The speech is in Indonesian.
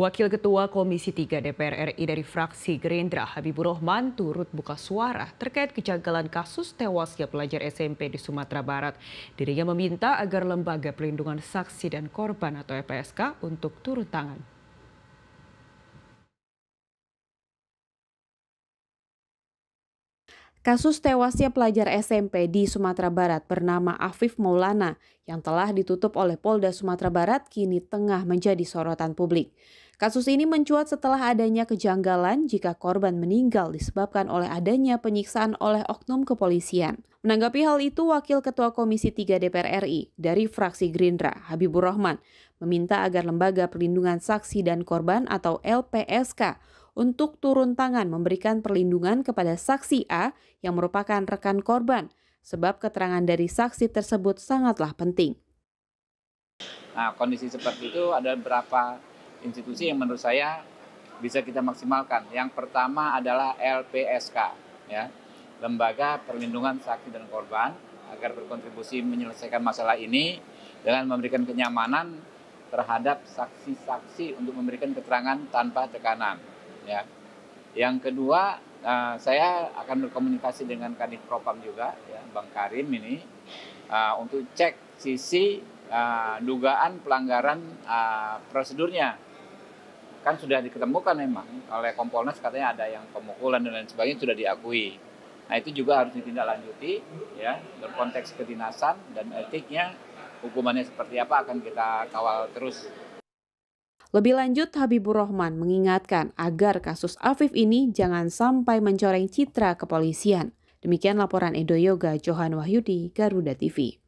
Wakil Ketua Komisi 3 DPR RI dari fraksi Gerindra Habibur Rahman turut buka suara terkait kejanggalan kasus tewasnya pelajar SMP di Sumatera Barat. Dirinya meminta agar Lembaga Pelindungan Saksi dan Korban atau LPSK e untuk turun tangan. Kasus tewasnya pelajar SMP di Sumatera Barat bernama Afif Maulana yang telah ditutup oleh Polda Sumatera Barat kini tengah menjadi sorotan publik. Kasus ini mencuat setelah adanya kejanggalan jika korban meninggal disebabkan oleh adanya penyiksaan oleh oknum kepolisian. Menanggapi hal itu, Wakil Ketua Komisi 3 DPR RI dari fraksi Gerindra, Habibur Rahman, meminta agar Lembaga Perlindungan Saksi dan Korban atau LPSK untuk turun tangan memberikan perlindungan kepada saksi A yang merupakan rekan korban sebab keterangan dari saksi tersebut sangatlah penting. Nah, kondisi seperti itu ada beberapa institusi yang menurut saya bisa kita maksimalkan. Yang pertama adalah LPSK, ya, Lembaga Perlindungan Saksi dan Korban, agar berkontribusi menyelesaikan masalah ini dengan memberikan kenyamanan terhadap saksi-saksi untuk memberikan keterangan tanpa tekanan ya. Yang kedua, uh, saya akan berkomunikasi dengan Kadif Propam juga, ya, Bang Karim ini, uh, untuk cek sisi uh, dugaan pelanggaran uh, prosedurnya. Kan sudah diketemukan memang oleh Kompolnas katanya ada yang pemukulan dan lain sebagainya sudah diakui. Nah itu juga harus ditindaklanjuti, ya, berkonteks kedinasan dan etiknya hukumannya seperti apa akan kita kawal terus. Lebih lanjut, Habibur Rahman mengingatkan agar kasus Afif ini jangan sampai mencoreng citra kepolisian. Demikian laporan Edo Yoga Johan Wahyudi, Garuda TV.